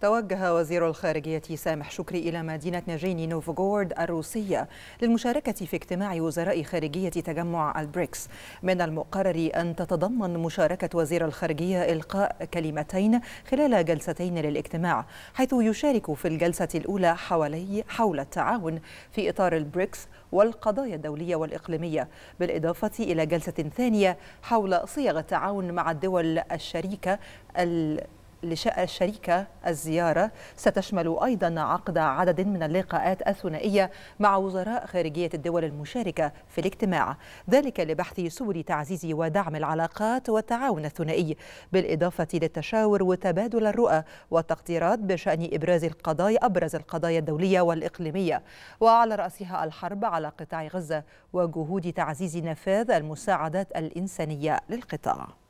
توجه وزير الخارجية سامح شكري إلى مدينة نجيني نوفغورد الروسية للمشاركة في اجتماع وزراء خارجية تجمع البريكس من المقرر أن تتضمن مشاركة وزير الخارجية إلقاء كلمتين خلال جلستين للاجتماع حيث يشارك في الجلسة الأولى حوالي حول التعاون في إطار البريكس والقضايا الدولية والإقليمية بالإضافة إلى جلسة ثانية حول صيغ التعاون مع الدول الشريكة الشريكة الزيارة ستشمل أيضا عقد عدد من اللقاءات الثنائية مع وزراء خارجية الدول المشاركة في الاجتماع ذلك لبحث سبل تعزيز ودعم العلاقات والتعاون الثنائي بالإضافة للتشاور وتبادل الرؤى والتقديرات بشأن إبراز القضايا أبرز القضايا الدولية والإقليمية وعلى رأسها الحرب على قطاع غزة وجهود تعزيز نفاذ المساعدات الإنسانية للقطاع